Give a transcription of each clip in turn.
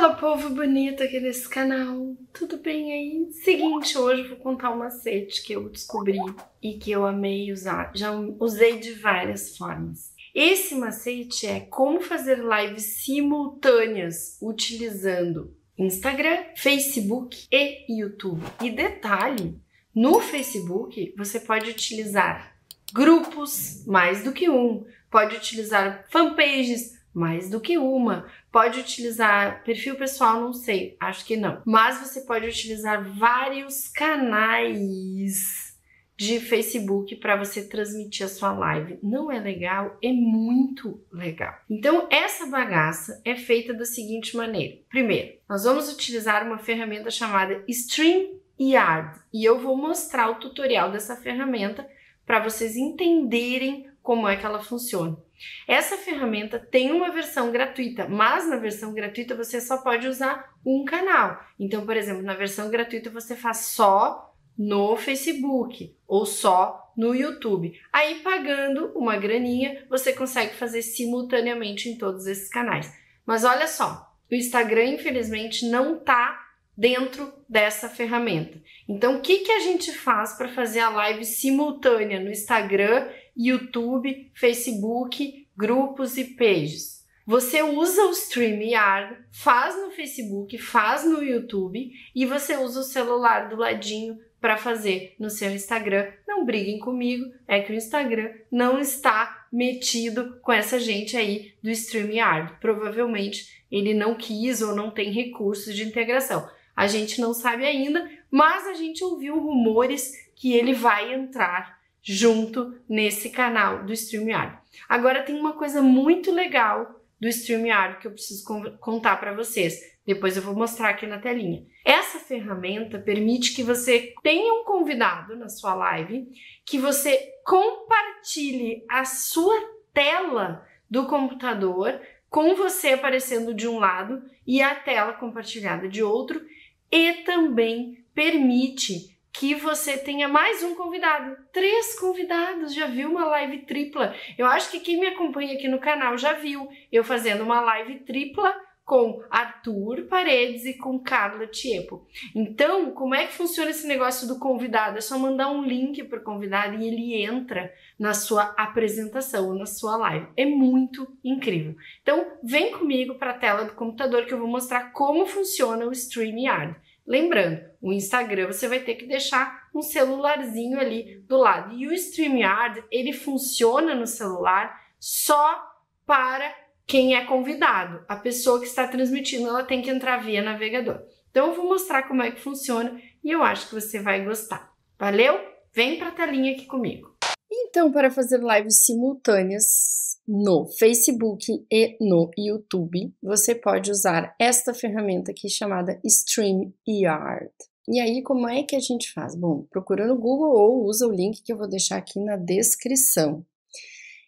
Fala povo bonito aqui nesse canal, tudo bem aí? Seguinte, hoje vou contar um macete que eu descobri e que eu amei usar, já usei de várias formas. Esse macete é como fazer lives simultâneas utilizando Instagram, Facebook e YouTube. E detalhe, no Facebook você pode utilizar grupos, mais do que um, pode utilizar fanpages, mais do que uma. Pode utilizar perfil pessoal, não sei, acho que não. Mas você pode utilizar vários canais de Facebook para você transmitir a sua live. Não é legal? É muito legal. Então, essa bagaça é feita da seguinte maneira: primeiro, nós vamos utilizar uma ferramenta chamada Stream Yard e eu vou mostrar o tutorial dessa ferramenta para vocês entenderem como é que ela funciona. Essa ferramenta tem uma versão gratuita, mas na versão gratuita você só pode usar um canal. Então, por exemplo, na versão gratuita você faz só no Facebook ou só no YouTube. Aí, pagando uma graninha, você consegue fazer simultaneamente em todos esses canais. Mas olha só, o Instagram, infelizmente, não está dentro dessa ferramenta. Então, o que, que a gente faz para fazer a live simultânea no Instagram YouTube, Facebook, grupos e pages. Você usa o StreamYard, faz no Facebook, faz no YouTube e você usa o celular do ladinho para fazer no seu Instagram. Não briguem comigo, é que o Instagram não está metido com essa gente aí do StreamYard. Provavelmente ele não quis ou não tem recursos de integração. A gente não sabe ainda, mas a gente ouviu rumores que ele vai entrar junto nesse canal do StreamYard. Agora tem uma coisa muito legal do StreamYard que eu preciso contar para vocês. Depois eu vou mostrar aqui na telinha. Essa ferramenta permite que você tenha um convidado na sua live, que você compartilhe a sua tela do computador com você aparecendo de um lado e a tela compartilhada de outro, e também permite que você tenha mais um convidado. Três convidados, já viu uma live tripla? Eu acho que quem me acompanha aqui no canal já viu eu fazendo uma live tripla com Arthur Paredes e com Carla Tiepo. Então, como é que funciona esse negócio do convidado? É só mandar um link para o convidado e ele entra na sua apresentação, na sua live. É muito incrível. Então, vem comigo para a tela do computador que eu vou mostrar como funciona o StreamYard. Lembrando, o Instagram você vai ter que deixar um celularzinho ali do lado. E o StreamYard, ele funciona no celular só para quem é convidado. A pessoa que está transmitindo, ela tem que entrar via navegador. Então eu vou mostrar como é que funciona e eu acho que você vai gostar. Valeu? Vem para a telinha aqui comigo. Então, para fazer lives simultâneas, no Facebook e no YouTube, você pode usar esta ferramenta aqui chamada StreamYard. E aí, como é que a gente faz? Bom, procura no Google ou usa o link que eu vou deixar aqui na descrição.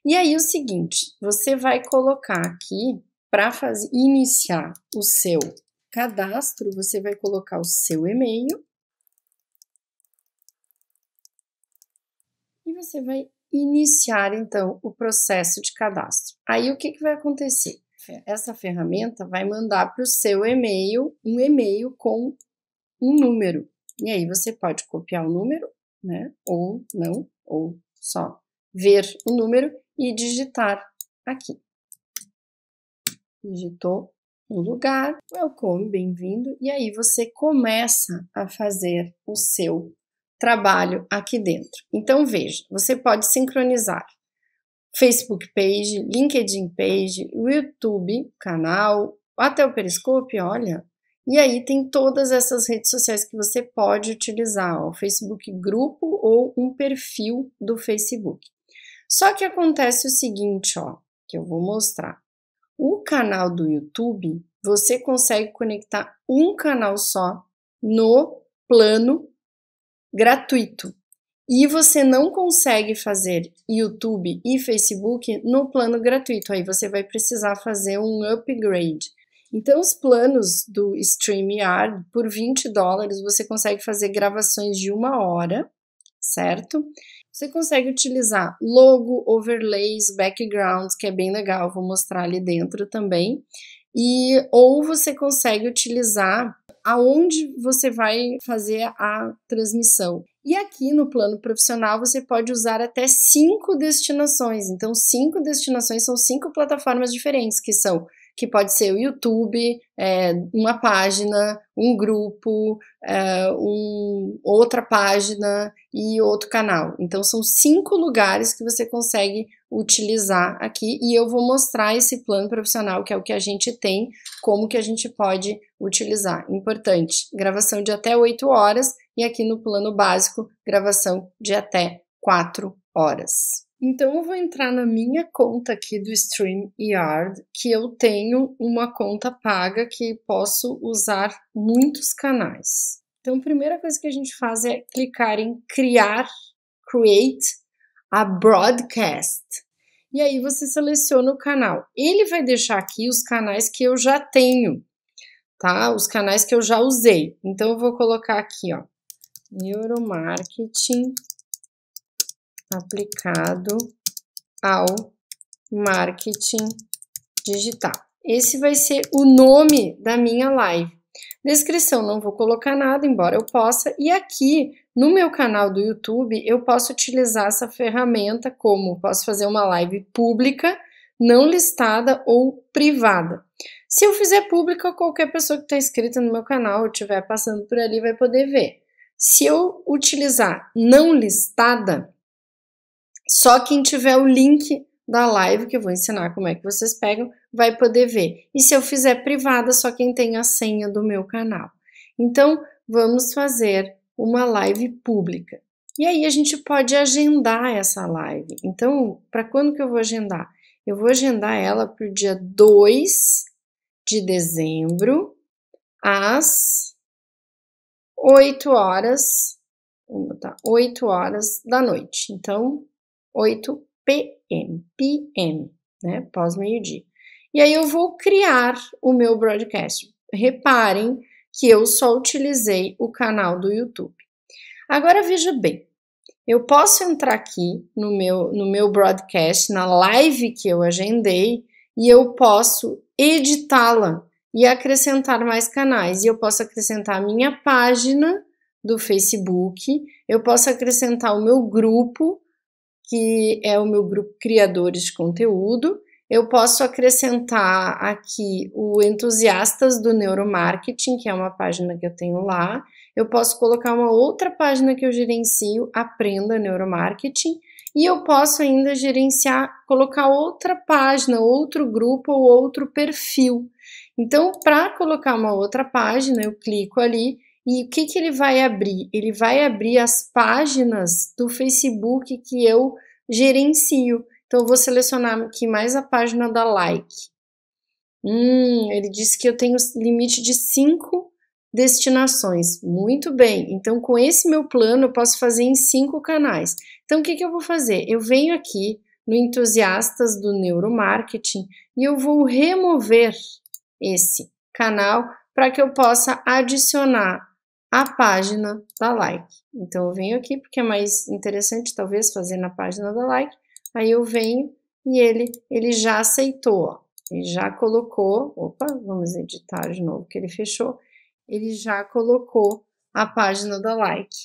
E aí, o seguinte, você vai colocar aqui para iniciar o seu cadastro, você vai colocar o seu e-mail e você vai iniciar então o processo de cadastro. Aí o que, que vai acontecer? Essa ferramenta vai mandar para o seu e-mail um e-mail com um número. E aí você pode copiar o número, né? Ou não, ou só ver o número e digitar aqui. Digitou o lugar, welcome, bem-vindo, e aí você começa a fazer o seu trabalho aqui dentro. Então veja, você pode sincronizar Facebook Page, LinkedIn Page, o YouTube canal, até o Periscope, olha. E aí tem todas essas redes sociais que você pode utilizar, o Facebook Grupo ou um perfil do Facebook. Só que acontece o seguinte, ó, que eu vou mostrar. O canal do YouTube, você consegue conectar um canal só no plano gratuito. E você não consegue fazer YouTube e Facebook no plano gratuito. Aí você vai precisar fazer um upgrade. Então, os planos do StreamYard, por 20 dólares, você consegue fazer gravações de uma hora, certo? Você consegue utilizar logo, overlays, backgrounds, que é bem legal, vou mostrar ali dentro também. E ou você consegue utilizar aonde você vai fazer a transmissão. E aqui no plano profissional você pode usar até cinco destinações. Então, cinco destinações são cinco plataformas diferentes, que são que pode ser o YouTube, é, uma página, um grupo, é, um, outra página e outro canal. Então, são cinco lugares que você consegue utilizar aqui e eu vou mostrar esse plano profissional, que é o que a gente tem, como que a gente pode utilizar. Importante, gravação de até 8 horas e aqui no plano básico, gravação de até 4 horas. Então eu vou entrar na minha conta aqui do StreamYard, que eu tenho uma conta paga que posso usar muitos canais. Então a primeira coisa que a gente faz é clicar em criar, create a broadcast. E aí você seleciona o canal. Ele vai deixar aqui os canais que eu já tenho, tá? Os canais que eu já usei. Então eu vou colocar aqui, ó, neuromarketing aplicado ao marketing digital. Esse vai ser o nome da minha live. Descrição não vou colocar nada, embora eu possa. E aqui no meu canal do YouTube eu posso utilizar essa ferramenta como posso fazer uma live pública, não listada ou privada. Se eu fizer pública, qualquer pessoa que está inscrita no meu canal ou estiver passando por ali vai poder ver. Se eu utilizar não listada, só quem tiver o link da live, que eu vou ensinar como é que vocês pegam, vai poder ver. E se eu fizer privada, só quem tem a senha do meu canal. Então, vamos fazer uma live pública. E aí a gente pode agendar essa live. Então, para quando que eu vou agendar? Eu vou agendar ela para o dia 2 de dezembro, às 8 horas, tá, 8 horas da noite. Então, 8 PM, PM, né? Pós meio-dia. E aí eu vou criar o meu broadcast. Reparem que eu só utilizei o canal do YouTube. Agora veja bem, eu posso entrar aqui no meu, no meu broadcast, na live que eu agendei, e eu posso editá-la e acrescentar mais canais. E eu posso acrescentar a minha página do Facebook, eu posso acrescentar o meu grupo que é o meu grupo Criadores de Conteúdo. Eu posso acrescentar aqui o Entusiastas do Neuromarketing, que é uma página que eu tenho lá. Eu posso colocar uma outra página que eu gerencio, Aprenda Neuromarketing. E eu posso ainda gerenciar, colocar outra página, outro grupo ou outro perfil. Então, para colocar uma outra página, eu clico ali e o que, que ele vai abrir? Ele vai abrir as páginas do Facebook que eu gerencio. Então, eu vou selecionar aqui mais a página da like. Hum, ele disse que eu tenho limite de cinco destinações. Muito bem. Então, com esse meu plano, eu posso fazer em cinco canais. Então, o que, que eu vou fazer? Eu venho aqui no Entusiastas do Neuromarketing e eu vou remover esse canal para que eu possa adicionar a página da like. Então, eu venho aqui porque é mais interessante, talvez, fazer na página da like. Aí eu venho e ele, ele já aceitou, ó. Ele já colocou, opa, vamos editar de novo que ele fechou. Ele já colocou a página da like.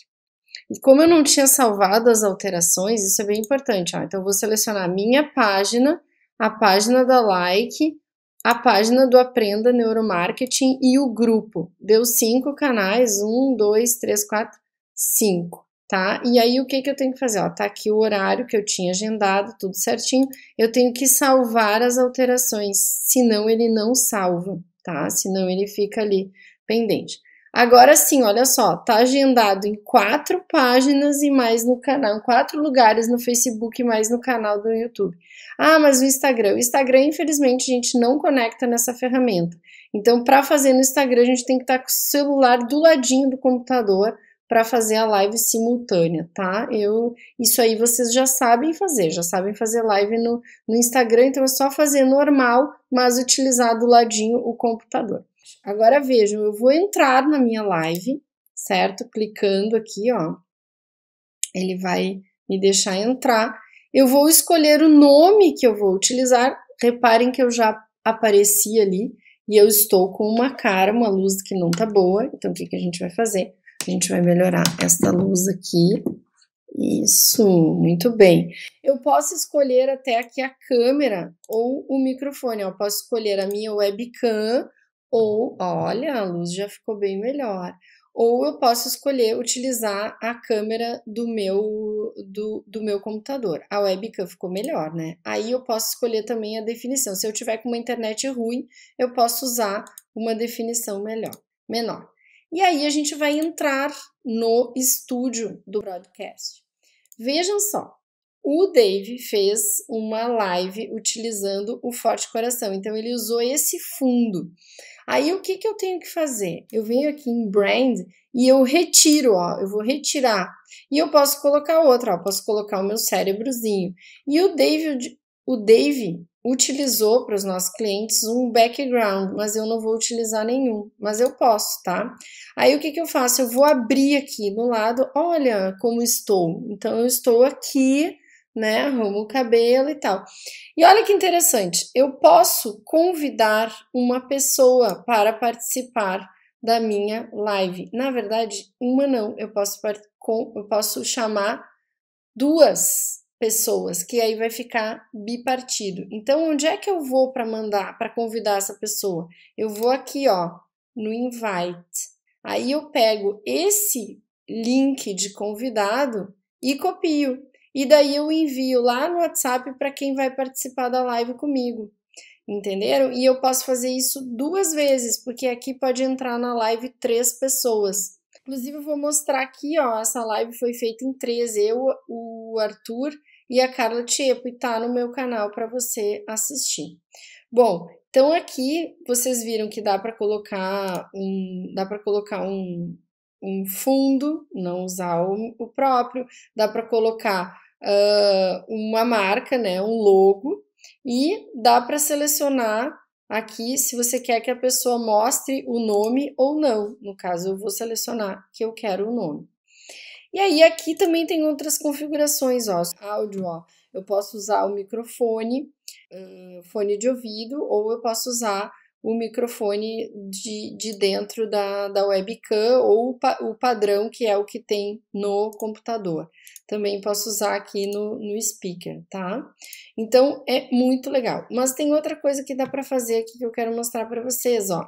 E como eu não tinha salvado as alterações, isso é bem importante. Ó. Então, eu vou selecionar a minha página, a página da like, a página do Aprenda Neuromarketing e o grupo. Deu cinco canais, um, dois, três, quatro, cinco, tá? E aí o que, que eu tenho que fazer? Ó, tá aqui o horário que eu tinha agendado, tudo certinho. Eu tenho que salvar as alterações, senão ele não salva, tá? Senão ele fica ali pendente. Agora sim, olha só, tá agendado em quatro páginas e mais no canal, quatro lugares no Facebook e mais no canal do YouTube. Ah, mas o Instagram, o Instagram infelizmente a gente não conecta nessa ferramenta. Então, para fazer no Instagram, a gente tem que estar tá com o celular do ladinho do computador para fazer a live simultânea, tá? Eu, isso aí vocês já sabem fazer, já sabem fazer live no, no Instagram, então é só fazer normal, mas utilizar do ladinho o computador. Agora vejam, eu vou entrar na minha live, certo? Clicando aqui, ó. Ele vai me deixar entrar. Eu vou escolher o nome que eu vou utilizar. Reparem que eu já apareci ali e eu estou com uma cara, uma luz que não tá boa. Então, o que, que a gente vai fazer? A gente vai melhorar esta luz aqui. Isso, muito bem. Eu posso escolher até aqui a câmera ou o microfone. Eu posso escolher a minha webcam ou, olha, a luz já ficou bem melhor. Ou eu posso escolher utilizar a câmera do meu do, do meu computador. A webcam ficou melhor, né? Aí eu posso escolher também a definição. Se eu tiver com uma internet ruim, eu posso usar uma definição melhor, menor. E aí a gente vai entrar no estúdio do broadcast. Vejam só, o Dave fez uma live utilizando o Forte Coração, então ele usou esse fundo. Aí o que, que eu tenho que fazer? Eu venho aqui em Brand e eu retiro, ó, eu vou retirar. E eu posso colocar outra, ó, posso colocar o meu cérebrozinho. E o Dave, o Dave utilizou para os nossos clientes um background, mas eu não vou utilizar nenhum, mas eu posso, tá? Aí o que, que eu faço? Eu vou abrir aqui no lado, olha como estou. Então eu estou aqui né? Arrumo o cabelo e tal. E olha que interessante, eu posso convidar uma pessoa para participar da minha live. Na verdade, uma não, eu posso, eu posso chamar duas pessoas, que aí vai ficar bipartido. Então, onde é que eu vou para mandar, para convidar essa pessoa? Eu vou aqui, ó, no invite. Aí eu pego esse link de convidado e copio e daí eu envio lá no WhatsApp para quem vai participar da live comigo. Entenderam? E eu posso fazer isso duas vezes, porque aqui pode entrar na live três pessoas. Inclusive, eu vou mostrar aqui, ó. Essa live foi feita em três, eu, o Arthur e a Carla Tiepo, e tá no meu canal para você assistir. Bom, então aqui vocês viram que dá para colocar um, dá para colocar um, um fundo, não usar o, o próprio, dá para colocar uh, uma marca, né, um logo, e dá para selecionar aqui se você quer que a pessoa mostre o nome ou não. No caso, eu vou selecionar que eu quero o nome. E aí, aqui também tem outras configurações, ó. Áudio, ó. Eu posso usar o microfone, fone de ouvido, ou eu posso usar o microfone de, de dentro da, da webcam ou o, pa, o padrão que é o que tem no computador. Também posso usar aqui no, no speaker, tá? Então é muito legal. Mas tem outra coisa que dá para fazer aqui que eu quero mostrar para vocês, ó.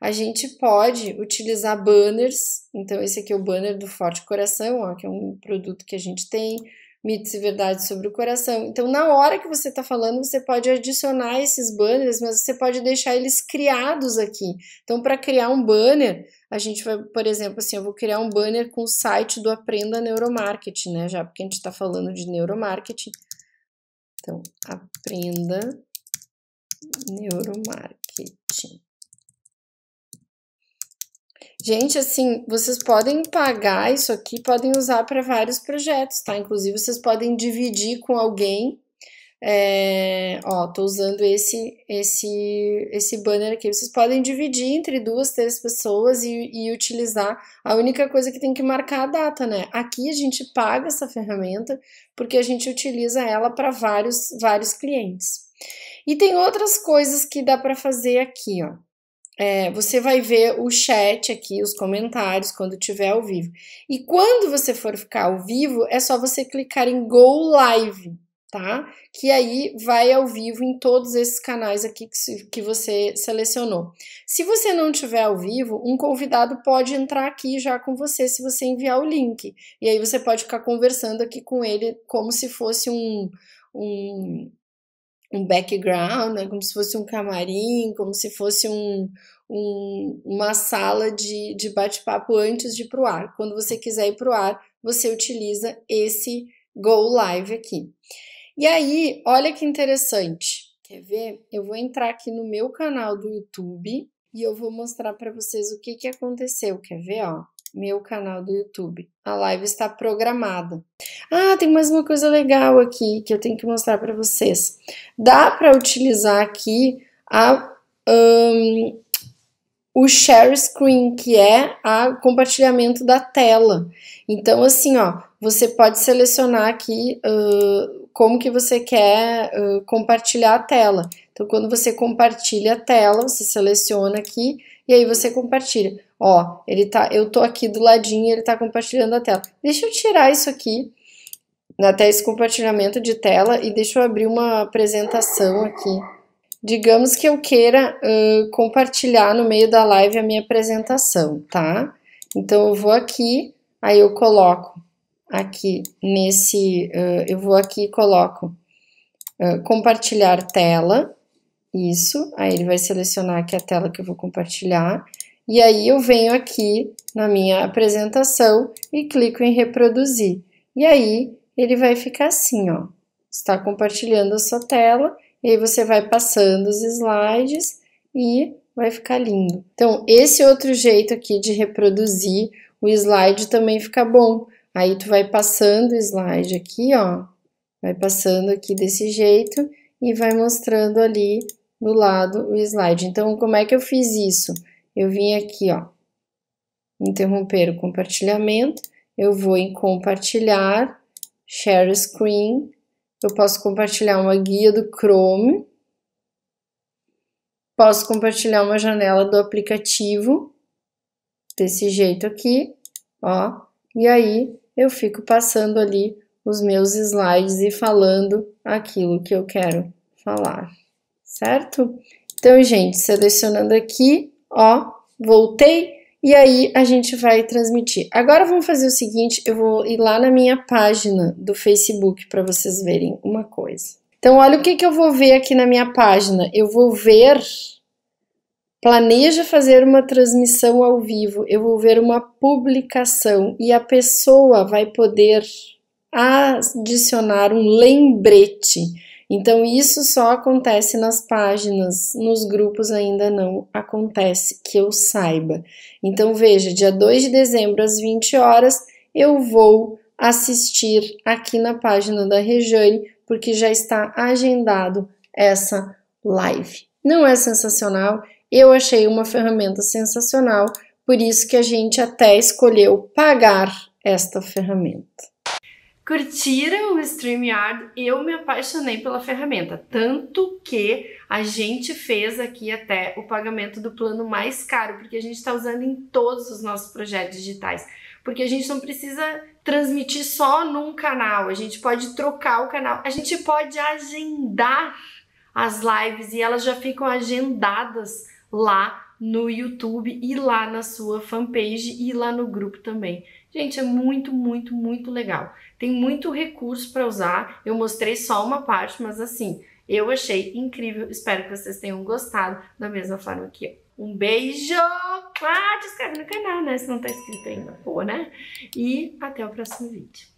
A gente pode utilizar banners, então esse aqui é o banner do Forte Coração, ó, que é um produto que a gente tem mitos e verdades sobre o coração. Então, na hora que você está falando, você pode adicionar esses banners, mas você pode deixar eles criados aqui. Então, para criar um banner, a gente vai, por exemplo, assim, eu vou criar um banner com o site do Aprenda Neuromarketing, né? Já porque a gente está falando de neuromarketing. Então, Aprenda Neuromarketing. Gente, assim, vocês podem pagar isso aqui, podem usar para vários projetos, tá? Inclusive, vocês podem dividir com alguém. É, ó, tô usando esse, esse, esse banner aqui. Vocês podem dividir entre duas, três pessoas e, e utilizar. A única coisa que tem que marcar a data, né? Aqui a gente paga essa ferramenta porque a gente utiliza ela para vários, vários clientes. E tem outras coisas que dá para fazer aqui, ó é, você vai ver o chat aqui, os comentários, quando tiver ao vivo. E quando você for ficar ao vivo, é só você clicar em Go Live, tá? Que aí vai ao vivo em todos esses canais aqui que, que você selecionou. Se você não tiver ao vivo, um convidado pode entrar aqui já com você se você enviar o link. E aí você pode ficar conversando aqui com ele como se fosse um, um um background, né? como se fosse um camarim, como se fosse um, um uma sala de, de bate-papo antes de ir para o ar. Quando você quiser ir para o ar, você utiliza esse Go Live aqui. E aí, olha que interessante. Quer ver? Eu vou entrar aqui no meu canal do YouTube e eu vou mostrar para vocês o que, que aconteceu. Quer ver? Ó? meu canal do YouTube. A live está programada. Ah, tem mais uma coisa legal aqui que eu tenho que mostrar para vocês. Dá para utilizar aqui a, um, o share screen, que é o compartilhamento da tela. Então, assim, ó, você pode selecionar aqui uh, como que você quer uh, compartilhar a tela. Então, quando você compartilha a tela, você seleciona aqui e aí você compartilha. Ó, ele tá, eu tô aqui do ladinho, ele tá compartilhando a tela. Deixa eu tirar isso aqui, até esse compartilhamento de tela, e deixa eu abrir uma apresentação aqui. Digamos que eu queira uh, compartilhar no meio da live a minha apresentação, tá? Então eu vou aqui, aí eu coloco aqui nesse, uh, eu vou aqui e coloco uh, compartilhar tela, isso, aí ele vai selecionar aqui a tela que eu vou compartilhar, e aí eu venho aqui na minha apresentação e clico em reproduzir. E aí ele vai ficar assim, ó. Está compartilhando a sua tela e aí você vai passando os slides e vai ficar lindo. Então, esse outro jeito aqui de reproduzir o slide também fica bom. Aí tu vai passando o slide aqui, ó. Vai passando aqui desse jeito e vai mostrando ali do lado o slide. Então, como é que eu fiz isso? eu vim aqui, ó, interromper o compartilhamento, eu vou em compartilhar, share screen, eu posso compartilhar uma guia do Chrome, posso compartilhar uma janela do aplicativo, desse jeito aqui, ó, e aí eu fico passando ali os meus slides e falando aquilo que eu quero falar, certo? Então, gente, selecionando aqui, Ó, voltei e aí a gente vai transmitir. Agora vamos fazer o seguinte, eu vou ir lá na minha página do Facebook para vocês verem uma coisa. Então, olha o que, que eu vou ver aqui na minha página. Eu vou ver. Planeja fazer uma transmissão ao vivo. Eu vou ver uma publicação e a pessoa vai poder adicionar um lembrete. Então, isso só acontece nas páginas, nos grupos ainda não acontece, que eu saiba. Então, veja, dia 2 de dezembro, às 20 horas, eu vou assistir aqui na página da Rejane, porque já está agendado essa live. Não é sensacional? Eu achei uma ferramenta sensacional, por isso que a gente até escolheu pagar esta ferramenta curtiram o StreamYard, eu me apaixonei pela ferramenta, tanto que a gente fez aqui até o pagamento do plano mais caro, porque a gente está usando em todos os nossos projetos digitais, porque a gente não precisa transmitir só num canal, a gente pode trocar o canal, a gente pode agendar as lives e elas já ficam agendadas lá no YouTube e lá na sua fanpage e lá no grupo também. Gente, é muito, muito, muito legal. Tem muito recurso para usar. Eu mostrei só uma parte, mas assim, eu achei incrível. Espero que vocês tenham gostado da mesma forma que eu. Um beijo! Ah, te inscreve no canal, né? Se não tá inscrito ainda, pô, né? E até o próximo vídeo.